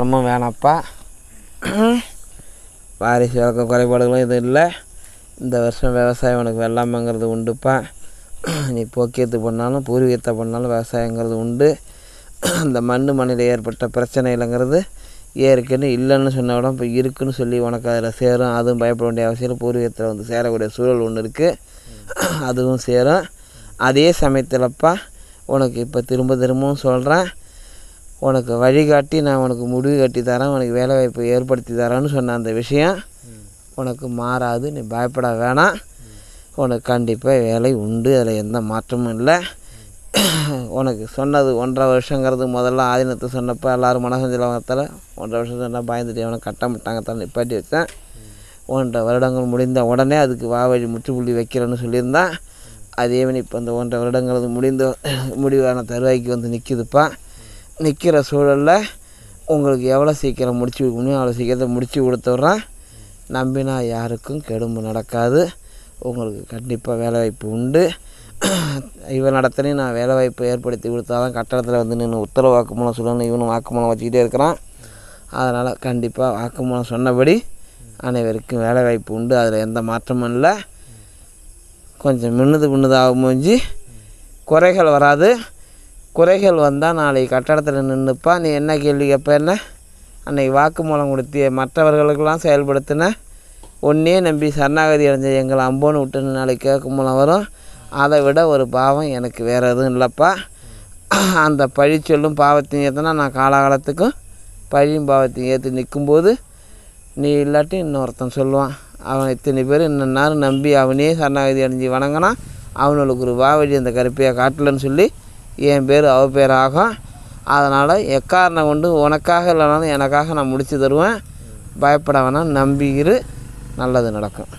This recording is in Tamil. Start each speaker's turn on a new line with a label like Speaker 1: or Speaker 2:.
Speaker 1: ரொம்ப வேணாப்பா வாரிசு வழக்க குறைபாடுகளும் எதுவும் இல்லை இந்த வருஷம் விவசாயம் உனக்கு வெள்ளாமைங்கிறது உண்டுப்பா நீ போக்கியத்து பண்ணாலும் பூர்வீகத்தை பண்ணாலும் விவசாயங்கிறது உண்டு இந்த மண் மண்ணில் ஏற்பட்ட பிரச்சனைகள்ங்கிறது ஏற்கனவே இல்லைன்னு சொன்ன விட இப்போ இருக்குன்னு சொல்லி உனக்கு அதில் சேரும் அதுவும் பயப்பட வேண்டிய அவசியம் பூர்வீகத்தில் வந்து சேரக்கூடிய சூழல் ஒன்று இருக்குது அதுவும் சேரும் அதே சமயத்தில்ப்பா உனக்கு இப்போ திரும்ப திரும்பவும் சொல்கிறேன் உனக்கு வழிகாட்டி நான் உனக்கு முடிவு கட்டி தரேன் உனக்கு வாய்ப்பு ஏற்படுத்தி தரேன்னு சொன்ன அந்த விஷயம் உனக்கு மாறாது நீ பயப்பட வேணாம் உனக்கு கண்டிப்பாக வேலை உண்டு அதில் எந்த மாற்றமும் இல்லை உனக்கு சொன்னது ஒன்றரை வருஷங்கிறது முதல்ல ஆதீனத்தை சொன்னப்போ எல்லோரும் வாங்கத்தில் ஒன்றரை வருஷம் சொன்னால் பயந்துட்டு அவனை மாட்டாங்க தான் நிப்பாட்டி வச்சேன் ஒன்றரை வருடங்கள் முடிந்த உடனே அதுக்கு வா வழி முற்றுப்புள்ளி வைக்கிறேன்னு சொல்லியிருந்தான் அதேவன் இப்போ அந்த ஒன்றரை வருடங்கிறது முடிந்த முடிவான தருவாய்க்கு வந்து நிற்கிதுப்பா நிற்கிற சூழலில் உங்களுக்கு எவ்வளோ சீக்கிரம் முடிச்சு கொடுக்க முடியும் அவ்வளோ சீக்கிரத்தை முடித்து கொடுத்துட்றேன் நம்பினா யாருக்கும் கெடும்பு நடக்காது உங்களுக்கு கண்டிப்பாக வேலைவாய்ப்பு உண்டு இவன் நடத்தினையும் நான் வேலைவாய்ப்பு ஏற்படுத்தி கொடுத்தா தான் கட்டடத்தில் வந்து நின்று உத்தரவு வாக்குமூலம் சொல்லணும் இவனும் வாக்குமூலம் வச்சுக்கிட்டே இருக்கிறான் அதனால் கண்டிப்பாக வாக்குமூலம் சொன்னபடி அனைவருக்கும் வேலைவாய்ப்பு உண்டு அதில் எந்த மாற்றமும் இல்லை கொஞ்சம் மின்னுது மின்னுதாக முடிஞ்சு குறைகள் வராது குறைகள் வந்தால் நாளைக்கு கட்டடத்தில் நின்றுப்பா நீ என்ன கேள்வி கேட்பேன்னு அன்னைக்கு வாக்குமூலம் கொடுத்திய மற்றவர்களுக்கெல்லாம் செயல்படுத்தின ஒன்றே நம்பி சரணாகதி அடைஞ்ச எங்களை அம்போன்னு விட்டுன்னு நாளைக்கு கேட்கும் மூலம் வரும் அதை விட ஒரு பாவம் எனக்கு வேறு எதுவும் இல்லைப்பா அந்த பழி சொல்லும் பாவத்தையும் ஏற்றினா நான் காலாகாலத்துக்கும் பழியும் பாவத்தையும் ஏற்றி நிற்கும்போது நீ இல்லாட்டி இன்னொருத்தன் சொல்லுவான் அவன் இத்தனை பேர் இன்னும் நம்பி அவனே சரணாகதி அடைஞ்சு வணங்கினா அவனுக்கு ஒரு வாவடி அந்த கருப்பையாக காட்டலன்னு சொல்லி என் பேர் அவ பேர் ஆகும் அதனால் எக்காரணம் கொண்டு உனக்காக இல்லைனாலும் எனக்காக நான் முடித்து தருவேன் பயப்பட வேணாம் நம்பியிரு நல்லது நடக்கும்